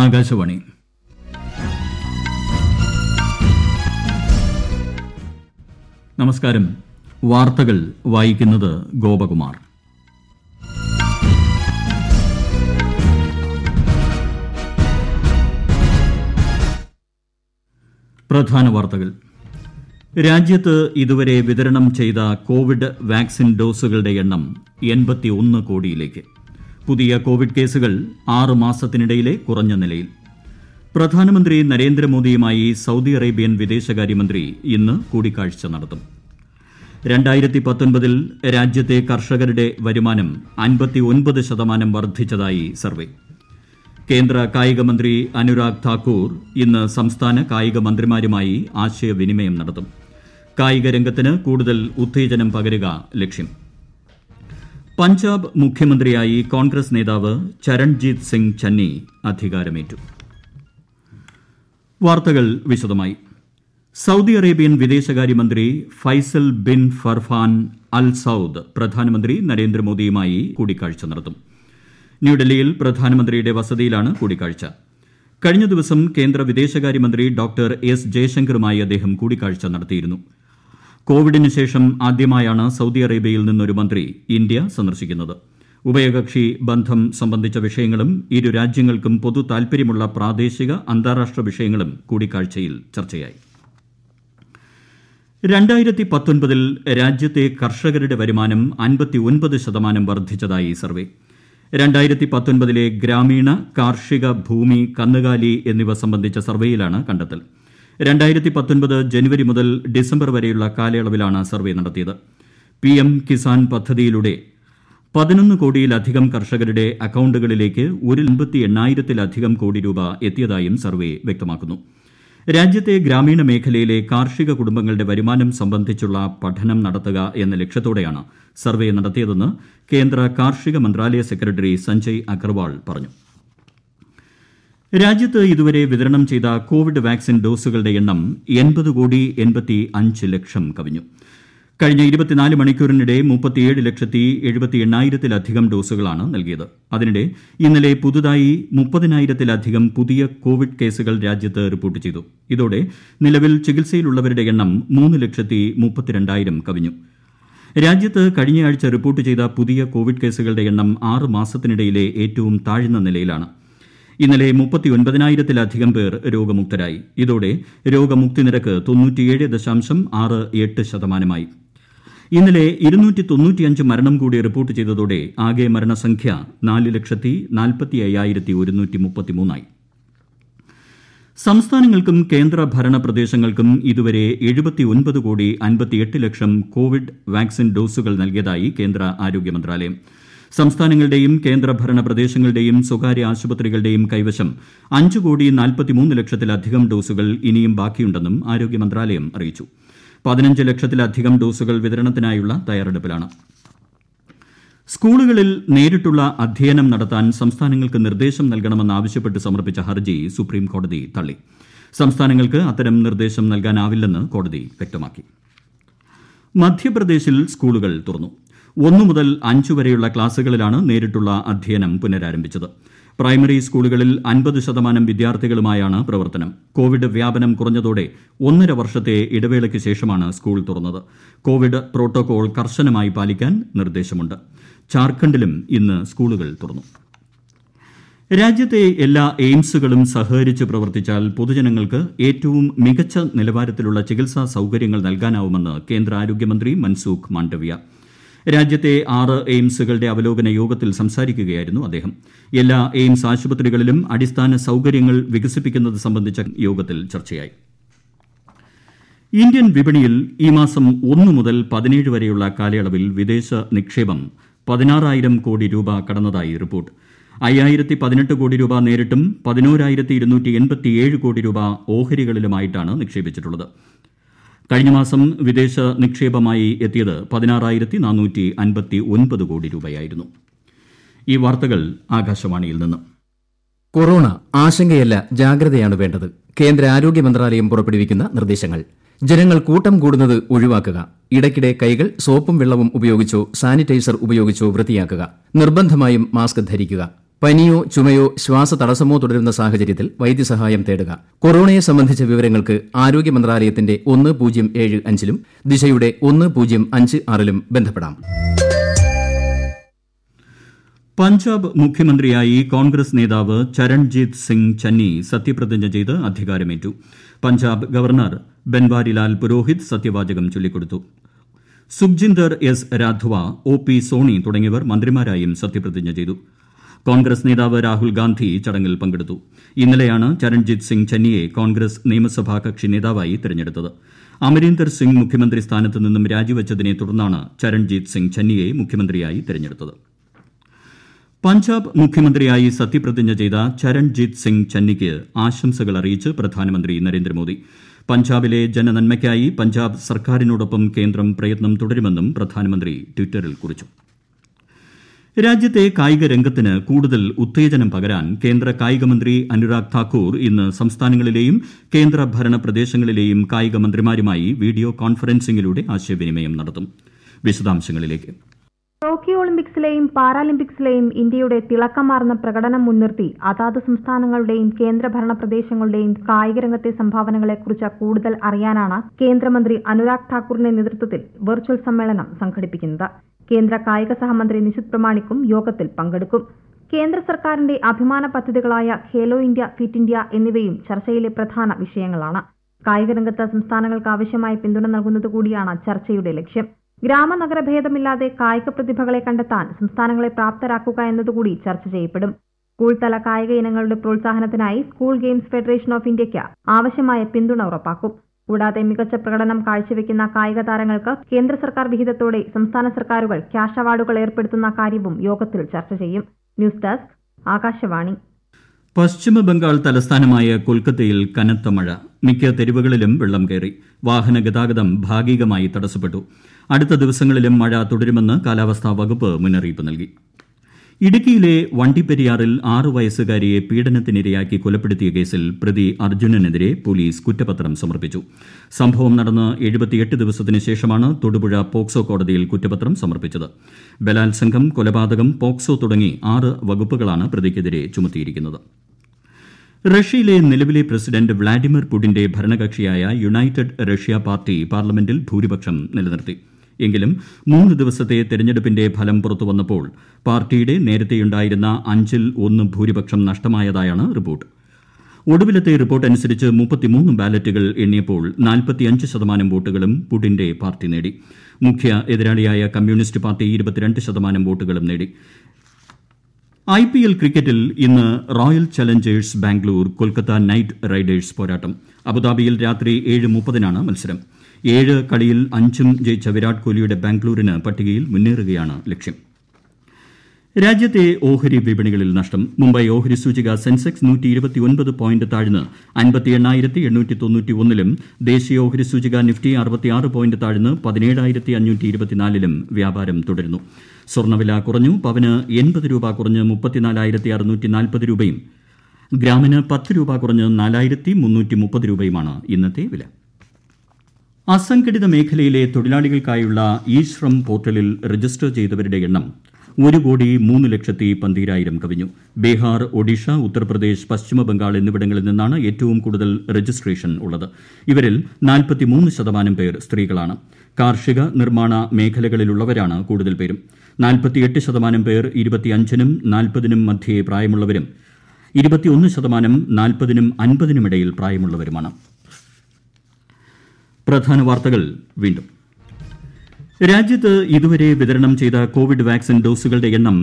ആകാശവാണി നമസ്കാരം വാർത്തകൾ വായിക്കുന്നത് ഗോപകുമാർ പ്രധാന വാർത്തകൾ രാജ്യത്ത് ഇതുവരെ വിതരണം ചെയ്ത കോവിഡ് വാക്സിൻ ഡോസുകളുടെ എണ്ണം എൺപത്തിയൊന്ന് കോടിയിലേക്ക് പുതിയ കോവിഡ് കേസുകൾ ആറ് മാസത്തിനിടയിലെ കുറഞ്ഞ നിലയിൽ പ്രധാനമന്ത്രി നരേന്ദ്രമോദിയുമായി സൌദി അറേബ്യൻ വിദേശകാര്യമന്ത്രി ഇന്ന് കൂടിക്കാഴ്ച നടത്തും രണ്ടായിരത്തി പത്തൊൻപതിൽ രാജ്യത്തെ കർഷകരുടെ വരുമാനം അൻപത്തിഒൻപത് ശതമാനം വർദ്ധിച്ചതായി സർവേ കേന്ദ്ര കായികമന്ത്രി അനുരാഗ് താക്കൂർ ഇന്ന് സംസ്ഥാന കായിക മന്ത്രിമാരുമായി ആശയവിനിമയം നടത്തും കായിക രംഗത്തിന് കൂടുതൽ ഉത്തേജനം പകരുക ലക്ഷ്യം പഞ്ചാബ് മുഖ്യമന്ത്രിയായി കോൺഗ്രസ് നേതാവ് ചരൺജീത് സിംഗ് ചന്നി അധികാരമേറ്റു വാർത്തകൾ വിശദമായി സൌദി അറേബ്യൻ വിദേശകാര്യമന്ത്രി Faisal bin Farhan Al Saud പ്രധാനമന്ത്രി നരേന്ദ്രമോദിയുമായി കൂടിക്കാഴ്ച നടത്തും ന്യൂഡൽഹിയിൽ പ്രധാനമന്ത്രിയുടെ വസതിയിലാണ് കൂടിക്കാഴ്ച കഴിഞ്ഞ ദിവസം കേന്ദ്ര വിദേശകാര്യമന്ത്രി ഡോക്ടർ എസ് ജയശങ്കറുമായി അദ്ദേഹം കൂടിക്കാഴ്ച നടത്തിയിരുന്നു കോവിഡിന് ശേഷം ആദ്യമായാണ് സൌദി അറേബ്യയിൽ നിന്നൊരു മന്ത്രി ഇന്ത്യ സന്ദർശിക്കുന്നത് ഉഭയകക്ഷി ബന്ധം സംബന്ധിച്ച വിഷയങ്ങളും ഇരു രാജ്യങ്ങൾക്കും പൊതു താൽപര്യമുള്ള പ്രാദേശിക അന്താരാഷ്ട്ര വിഷയങ്ങളും കൂടിക്കാഴ്ചയിൽ ചർച്ചയായി രണ്ടായിരത്തി പത്തൊൻപതിൽ രാജ്യത്തെ കർഷകരുടെ വരുമാനം അൻപത്തിയൊൻപത് ശതമാനം വർദ്ധിച്ചതായി സർവേ രണ്ടായിരത്തി പത്തൊൻപതിലെ ഗ്രാമീണ കാർഷിക ഭൂമി കന്നുകാലി എന്നിവ സംബന്ധിച്ച സർവേയിലാണ് കണ്ടെത്തൽ ജനുവരി മുതൽ ഡിസംബർ വരെയുള്ള കാലയളവിലാണ് സർവേ നടത്തിയത് പിഎം കിസാൻ പദ്ധതിയിലൂടെ പതിനൊന്ന് കോടിയിലധികം കർഷകരുടെ അക്കൌണ്ടുകളിലേക്ക് ഒരു അൻപത്തി എണ്ണായിരത്തിലധികം കോടി രൂപ എത്തിയതായും സർവേ വ്യക്തമാക്കുന്നു രാജ്യത്തെ ഗ്രാമീണ മേഖലയിലെ കാർഷിക കുടുംബങ്ങളുടെ വരുമാനം സംബന്ധിച്ചുള്ള പഠനം നടത്തുക എന്ന ലക്ഷ്യത്തോടെയാണ് സർവേ നടത്തിയതെന്ന് കേന്ദ്ര കാർഷിക മന്ത്രാലയ സെക്രട്ടറി സഞ്ജയ് അഗർവാൾ പറഞ്ഞു രാജ്യത്ത് ഇതുവരെ വിതരണം ചെയ്ത കോവിഡ് വാക്സിൻ ഡോസുകളുടെ എണ്ണം കോടി ലക്ഷം കവിഞ്ഞു കഴിഞ്ഞ മണിക്കൂറിനിടെ ലക്ഷത്തി ഡോസുകളാണ് നൽകിയത് അതിനിടെ ഇന്നലെ പുതുതായി മുപ്പതിനായിരത്തിലധികം പുതിയ കോവിഡ് കേസുകൾ രാജ്യത്ത് റിപ്പോർട്ട് ചെയ്തു ഇതോടെ നിലവിൽ ചികിത്സയിലുള്ളവരുടെ എണ്ണം മൂന്ന് ലക്ഷത്തി മുപ്പത്തിരണ്ടായിരം കവിഞ്ഞു രാജ്യത്ത് കഴിഞ്ഞയാഴ്ച റിപ്പോർട്ട് ചെയ്ത പുതിയ കോവിഡ് കേസുകളുടെ എണ്ണം ആറ് മാസത്തിനിടയിലെ ഏറ്റവും താഴ്ന്ന നിലയിലാണ് ഇന്നലെ മുപ്പത്തിയൊൻപതിനായിരത്തിലധികം പേർ രോഗമുക്തരായി ഇതോടെ രോഗമുക്തി നിരക്ക് ഇന്നലെ മരണം കൂടി റിപ്പോർട്ട് ചെയ്തതോടെ ആകെ മരണസംഖ്യ നാല് ലക്ഷത്തി നാൽപ്പത്തി അയ്യായിരത്തി ഒരുന്നൂറ്റി സംസ്ഥാനങ്ങൾക്കും പ്രദേശങ്ങൾക്കും ഇതുവരെ എഴുപത്തിയൊൻപത് കോടി അൻപത്തിയെട്ട് ലക്ഷം കോവിഡ് വാക്സിൻ ഡോസുകൾ നൽകിയതായി കേന്ദ്ര ആരോഗ്യ മന്ത്രാലയം സംസ്ഥാനങ്ങളുടെയും കേന്ദ്രഭരണ പ്രദേശങ്ങളുടെയും സ്വകാര്യ ആശുപത്രികളുടെയും കൈവശം അഞ്ച് കോടി നാൽപ്പത്തിമൂന്ന് ലക്ഷത്തിലധികം ഡോസുകൾ ഇനിയും ബാക്കിയുണ്ടെന്നും ആരോഗ്യ മന്ത്രാലയം അറിയിച്ചു പതിനഞ്ച് ലക്ഷത്തിലധികം ഡോസുകൾ വിതരണത്തിനായുള്ള തയ്യാറെടുപ്പിലാണ് സ്കൂളുകളിൽ നേരിട്ടുള്ള അധ്യയനം നടത്താൻ സംസ്ഥാനങ്ങൾക്ക് നിർദ്ദേശം ആവശ്യപ്പെട്ട് സമർപ്പിച്ച ഹർജി സുപ്രീം കോടതി തള്ളി സംസ്ഥാനങ്ങൾക്ക് അത്തരം നിർദ്ദേശം നൽകാനാവില്ലെന്ന് കോടതി വ്യക്തമാക്കി മധ്യപ്രദേശിൽ സ്കൂളുകൾ തുറന്നു ഒന്നു മുതൽ അഞ്ചു വരെയുള്ള ക്ലാസുകളിലാണ് നേരിട്ടുള്ള അധ്യയനം പുനരാരംഭിച്ചത് പ്രൈമറി സ്കൂളുകളിൽ അൻപത് ശതമാനം വിദ്യാർത്ഥികളുമായാണ് പ്രവർത്തനം കോവിഡ് വ്യാപനം കുറഞ്ഞതോടെ ഒന്നര വർഷത്തെ ഇടവേളയ്ക്ക് ശേഷമാണ് സ്കൂൾ തുറന്നത് കോവിഡ് പ്രോട്ടോകോൾ കർശനമായി പാലിക്കാൻ നിർദ്ദേശമുണ്ട് ഝാർഖണ്ഡിലും ഇന്ന് സ്കൂളുകൾ തുറന്നു രാജ്യത്തെ എല്ലാ എയിംസുകളും സഹകരിച്ച് പ്രവർത്തിച്ചാൽ പൊതുജനങ്ങൾക്ക് ഏറ്റവും മികച്ച നിലവാരത്തിലുള്ള ചികിത്സാ സൌകര്യങ്ങൾ നൽകാനാവുമെന്ന് കേന്ദ്ര ആരോഗ്യമന്ത്രി മൻസൂഖ് മാണ്ഡവ്യ രാജ്യത്തെ ആറ് എയിംസുകളുടെ അവലോകന യോഗത്തിൽ സംസാരിക്കുകയായിരുന്നു അദ്ദേഹം എല്ലാ എയിംസ് ആശുപത്രികളിലും അടിസ്ഥാന സൌകര്യങ്ങൾ വികസിപ്പിക്കുന്നത് സംബന്ധിച്ച യോഗത്തിൽ ചർച്ചയായി ഇന്ത്യൻ വിപണിയിൽ ഈ മാസം ഒന്ന് മുതൽ പതിനേഴ് വരെയുള്ള കാലയളവിൽ വിദേശ നിക്ഷേപം പതിനാറായിരം കോടി രൂപ കടന്നതായി റിപ്പോർട്ട് അയ്യായിരത്തി പതിനെട്ട് കോടി രൂപ നേരിട്ടും പതിനോരായിരത്തി ഇരുന്നൂറ്റി എൺപത്തിയേഴ് കോടി രൂപ ഓഹരികളിലുമായിട്ടാണ് നിക്ഷേപിച്ചിട്ടുള്ളത് കഴിഞ്ഞ മാസം വിദേശ നിക്ഷേപമായി എത്തിയത് പതിനാറായിരത്തി കൊറോണ ആശങ്കയല്ല ജാഗ്രതയാണ് വേണ്ടത് കേന്ദ്ര ആരോഗ്യ മന്ത്രാലയം പുറപ്പെടുവിക്കുന്ന നിർദ്ദേശങ്ങൾ ജനങ്ങൾ കൂട്ടം കൂടുന്നത് ഒഴിവാക്കുക ഇടയ്ക്കിടെ കൈകൾ സോപ്പും വെള്ളവും ഉപയോഗിച്ചോ സാനിറ്റൈസർ ഉപയോഗിച്ചോ വൃത്തിയാക്കുക നിർബന്ധമായും മാസ്ക് ധരിക്കുക പനിയോ ചുമയോ ശ്വാസതടസ്സമോ തുടരുന്ന സാഹചര്യത്തിൽ വൈദ്യസഹായം തേടുക കൊറോണയെ സംബന്ധിച്ച വിവരങ്ങൾക്ക് ആരോഗ്യ മന്ത്രാലയത്തിന്റെ ഒന്ന് പൂജ്യം ഏഴ് അഞ്ചിലും ദിശയുടെ ഒന്ന് പൂജ്യം അഞ്ച് ആറിലും ബന്ധപ്പെടാം പഞ്ചാബ് മുഖ്യമന്ത്രിയായി കോൺഗ്രസ് നേതാവ് ചരൺജീത് സിംഗ് ചന്നി സത്യപ്രതിജ്ഞ ചെയ്ത് അധികാരമേറ്റു പഞ്ചാബ് ഗവർണർ ബൻവാരിലാൽ പുരോഹിത് സത്യവാചകം ചൊല്ലിക്കൊടുത്തു Sukhjinder S Randhawa O P Soni തുടങ്ങിയവർ മന്ത്രിമാരായും സത്യപ്രതിജ്ഞ ചെയ്തു കോൺഗ്രസ് നേതാവ് രാഹുൽ ഗാന്ധി ചടങ്ങിൽ പങ്കെടുത്തു ഇന്നലെയാണ് ചരൺജിത് സിംഗ് ചന്നിയെ കോൺഗ്രസ് നിയമസഭാ കക്ഷി നേതാവായി തെരഞ്ഞെടുത്തത് അമരീന്ദർ സിംഗ് മുഖ്യമന്ത്രി സ്ഥാനത്ത് നിന്നും രാജിവച്ചതിനെ തുടർന്നാണ് ചരൺജിത് സിംഗ് ചന്നിയെ മുഖ്യമന്ത്രിയായി തെരഞ്ഞെടുത്തത് പഞ്ചാബ് മുഖ്യമന്ത്രിയായി സത്യപ്രതിജ്ഞ ചെയ്ത ചരൺജിത് സിംഗ് ചന്നിക്ക് ആശംസകൾ അറിയിച്ച് പ്രധാനമന്ത്രി നരേന്ദ്രമോദി പഞ്ചാബിലെ ജനനന്മയ്ക്കായി പഞ്ചാബ് സർക്കാരിനോടൊപ്പം കേന്ദ്രം പ്രയത്നം തുടരുമെന്നും പ്രധാനമന്ത്രി ട്വിറ്ററിൽ കുറിച്ചു രാജ്യത്തെ കായിക രംഗത്തിന് കൂടുതൽ ഉത്തേജനം പകരാൻ കേന്ദ്ര കായികമന്ത്രി അനുരാഗ് താക്കൂർ ഇന്ന് സംസ്ഥാനങ്ങളിലെയും ഭരണ പ്രദേശങ്ങളിലെയും മന്ത്രിമാരുമായി വീഡിയോ കോൺഫറൻസിംഗിലൂടെ ആശയവിനിമയം നടത്തും വിശദാംശങ്ങളിലേക്ക് ടോക്കിയോ ഒളിമ്പിക്സിലെയും പാരാലിമ്പിക്സിലെയും ഇന്ത്യയുടെ തിളക്കമാർന്ന പ്രകടനം മുൻനിർത്തി അതാത് സംസ്ഥാനങ്ങളുടെയും കേന്ദ്രഭരണ പ്രദേശങ്ങളുടെയും കായികരംഗത്തെ സംഭാവനകളെക്കുറിച്ച് കൂടുതൽ അറിയാനാണ് കേന്ദ്രമന്ത്രി അനുരാഗ് ഠാക്കൂറിന്റെ നേതൃത്വത്തിൽ വെർച്വൽ സമ്മേളനം സംഘടിപ്പിക്കുന്നത് കേന്ദ്ര കായിക സഹമന്ത്രി നിശിത് പ്രമാണിക്കും യോഗത്തിൽ പങ്കെടുക്കും കേന്ദ്ര സർക്കാരിന്റെ അഭിമാന പദ്ധതികളായ ഖേലോ ഇന്ത്യ ഫിറ്റ് ഇന്ത്യ എന്നിവയും ചർച്ചയിലെ പ്രധാന വിഷയങ്ങളാണ് കായിക രംഗത്ത് സംസ്ഥാനങ്ങൾക്ക് ആവശ്യമായ പിന്തുണ നൽകുന്നതുകൂടിയാണ് ചർച്ചയുടെ ലക്ഷ്യം ഗ്രാമ നഗര ഭേദമില്ലാതെ കായിക പ്രതിഭകളെ കണ്ടെത്താൻ സംസ്ഥാനങ്ങളെ പ്രാപ്തരാക്കുക എന്നതുകൂടി ചർച്ച ചെയ്യപ്പെടും സ്കൂൾ തല കായിക ഇനങ്ങളുടെ പ്രോത്സാഹനത്തിനായി സ്കൂൾ ഗെയിംസ് ഫെഡറേഷൻ ഓഫ് ഇന്ത്യയ്ക്ക് ആവശ്യമായ പിന്തുണ ഉറപ്പാക്കും കൂടാതെ മികച്ച പ്രകടനം കാഴ്ചവെക്കുന്ന കായിക താരങ്ങൾക്ക് കേന്ദ്ര സർക്കാർ വിഹിതത്തോടെ സംസ്ഥാന സർക്കാരുകൾ ക്യാഷ് അവാർഡുകൾ ഏർപ്പെടുത്തുന്ന കാര്യവും യോഗത്തിൽ ചർച്ച ചെയ്യും ന്യൂസ് ഡെസ്ക് ആകാശവാണി പശ്ചിമ ബംഗാൾ തലസ്ഥാനമായ കൊൽക്കത്തയിൽ കനത്ത മഴ മിക്ക തെരുവുകളിലും വെള്ളം കയറി വാഹന ഗതാഗതം ഭാഗികമായി തടസ്സപ്പെട്ടു അടുത്ത ദിവസങ്ങളിലും മഴ തുടരുമെന്ന് കാലാവസ്ഥാ വകുപ്പ് മുന്നറിയിപ്പ് നൽകി ഇടുക്കിയിലെ വണ്ടിപ്പെരിയാറിൽ ആറു വയസ്സുകാരിയെ പീഡനത്തിനിരയാക്കി കൊലപ്പെടുത്തിയ കേസിൽ പ്രതി അർജുനനെതിരെ പോലീസ് കുറ്റപത്രം സമർപ്പിച്ചു സംഭവം നടന്ന് എഴുപത്തിയെട്ട് ദിവസത്തിന് ശേഷമാണ് തൊടുപുഴ പോക്സോ കോടതിയിൽ കുറ്റപത്രം സമർപ്പിച്ചത് ബലാത്സംഗം കൊലപാതകം പോക്സോ തുടങ്ങി ആറ് വകുപ്പുകളാണ് പ്രതിക്കെതിരെ ചുമത്തിയിരിക്കുന്നത് റഷ്യയിലെ നിലവിലെ പ്രസിഡന്റ് വ്ളാഡിമിർ പുടിന്റെ ഭരണകക്ഷിയായ യുണൈറ്റഡ് റഷ്യ പാർട്ടി പാർലമെന്റിൽ ഭൂരിപക്ഷം നിലനിർത്തി എങ്കിലും മൂന്ന് ദിവസത്തെ തെരഞ്ഞെടുപ്പിന്റെ ഫലം പുറത്തുവന്നപ്പോൾ പാർട്ടിയുടെ നേരത്തെയുണ്ടായിരുന്ന അഞ്ചിൽ ഒന്ന് ഭൂരിപക്ഷം നഷ്ടമായതായാണ് റിപ്പോർട്ട് ഒടുവിലത്തെ അനുസരിച്ച് മുപ്പത്തിമൂന്ന് ബാലറ്റുകൾ എണ്ണിയപ്പോൾ നാൽപ്പത്തിയഞ്ച് ശതമാനം വോട്ടുകളും പുടിന്റെ പാർട്ടി നേടി മുഖ്യ എതിരാളിയായ കമ്മ്യൂണിസ്റ്റ് പാർട്ടി ഇരുപത്തിരണ്ട് ശതമാനം വോട്ടുകളും നേടി ഐ പി എൽ ക്രിക്കറ്റിൽ ഇന്ന് Royal Challengers Bangalore Kolkata Knight Riders പോരാട്ടം അബുദാബിയിൽ രാത്രി ഏഴ് മുപ്പതിനാണ് മത്സരം ഏഴ് കളിയിൽ അഞ്ചും ജയിച്ച വിരാട് കോഹ്ലിയുടെ ബാംഗ്ലൂരിന് പട്ടികയിൽ മുന്നേറുകയാണ് ലക്ഷ്യം രാജ്യത്തെ ഓഹരി വിപണികളിൽ നഷ്ടം മുംബൈ ഓഹരി സൂചിക സെൻസെക്സ് നൂറ്റി പോയിന്റ് താഴ്ന്ന് അൻപത്തി എണ്ണായിരത്തി എണ്ണൂറ്റി തൊണ്ണൂറ്റി ഒന്നിലും ദേശീയ ഓഹരി സൂചിക നിഫ്റ്റി അറുപത്തിയാറ് പോയിന്റ് താഴ്ന്ന് പതിനേഴായിരത്തി അഞ്ഞൂറ്റി ഇരുപത്തിനാലിലും വ്യാപാരം തുടരുന്നു സ്വർണ്ണവില കുറഞ്ഞു പവന് എൺപത് രൂപ കുറഞ്ഞ് മുപ്പത്തിനാലായിരത്തി അറുന്നൂറ്റി നാൽപ്പത് രൂപയും ഗ്രാമിന് പത്ത് രൂപ കുറഞ്ഞ് നാലായിരത്തി മുന്നൂറ്റി മുപ്പത് രൂപയുമാണ് ഇന്നത്തെ വില അസംഘടിത മേഖലയിലെ തൊഴിലാളികൾക്കായുള്ള ഇ ശ്രം പോർട്ടലിൽ രജിസ്റ്റർ ചെയ്തവരുടെ എണ്ണം ഒരു കോടി മൂന്ന് ലക്ഷത്തി പന്തീരായിരം കവിഞ്ഞു ബീഹാർ ഒഡീഷ ഉത്തർപ്രദേശ് പശ്ചിമബംഗാൾ എന്നിവിടങ്ങളിൽ നിന്നാണ് ഏറ്റവും കൂടുതൽ രജിസ്ട്രേഷൻ ഉള്ളത് ഇവരിൽ നാൽപ്പത്തിമൂന്ന് ശതമാനം പേർ സ്ത്രീകളാണ് കാർഷിക നിർമ്മാണ മേഖലകളിലുള്ളവരാണ് കൂടുതൽ പേരും നാൽപ്പത്തിയെട്ട് ശതമാനം പേർ ഇരുപത്തിയഞ്ചിനും നാൽപ്പതിനും മധ്യേ പ്രായമുള്ളവരും ഇരുപത്തിയൊന്ന് ശതമാനം നാൽപ്പതിനും അൻപതിനുമിടയിൽ പ്രായമുള്ളവരുമാണ് പ്രധാന വാർത്തകൾ വീണ്ടും രാജ്യത്ത് ഇതുവരെ വിതരണം ചെയ്ത കോവിഡ് വാക്സിൻ ഡോസുകളുടെ എണ്ണം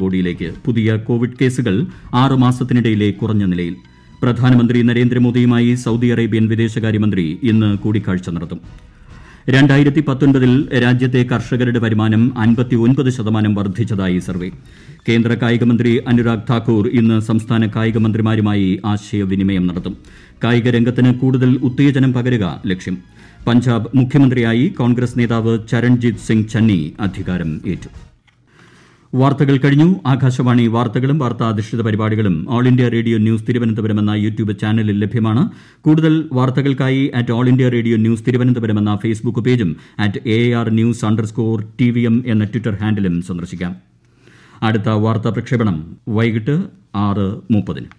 കോടിയിലേക്ക് പുതിയ കോവിഡ് കേസുകൾ ആറ് മാസത്തിനിടയിലെ കുറഞ്ഞ നിലയിൽ പ്രധാനമന്ത്രി നരേന്ദ്രമോദിയുമായി സൌദി അറേബ്യൻ വിദേശകാര്യമന്ത്രി ഇന്ന് കൂടിക്കാഴ്ച നടത്തും രാജ്യത്തെ കർഷകരുടെ വരുമാനം ശതമാനം വർദ്ധിച്ചതായി സർവേ കേന്ദ്ര കായികമന്ത്രി അനുരാഗ് താക്കൂർ ഇന്ന് സംസ്ഥാന കായികമന്ത്രിമാരുമായി ആശയവിനിമയം നടത്തും കായിക രംഗത്തിന് കൂടുതൽ ഉത്തേജനം പകരുക ലക്ഷ്യം പഞ്ചാബ് മുഖ്യമന്ത്രിയായി കോൺഗ്രസ് നേതാവ് ചരൺജിത് സിംഗ് ചന്നി അധികാരം ഏറ്റു വാർത്തകൾ കഴിഞ്ഞു ആകാശവാണി വാർത്തകളും വാർത്താധിഷ്ഠിത പരിപാടികളും All India Radio News Thiruvananthapuram എന്ന യൂട്യൂബ് ചാനലിൽ ലഭ്യമാണ് കൂടുതൽ വാർത്തകൾക്കായി at All India Radio News Thiruvananthapuram എന്ന ഫേസ്ബുക്ക് പേജും at A R news underscore T V M എന്ന ട്വിറ്റർ ഹാൻഡിലും സന്ദർശിക്കാം അടുത്ത വാർത്താ പ്രക്ഷേപണം വൈകിട്ട് ആറ് മുപ്പതിന്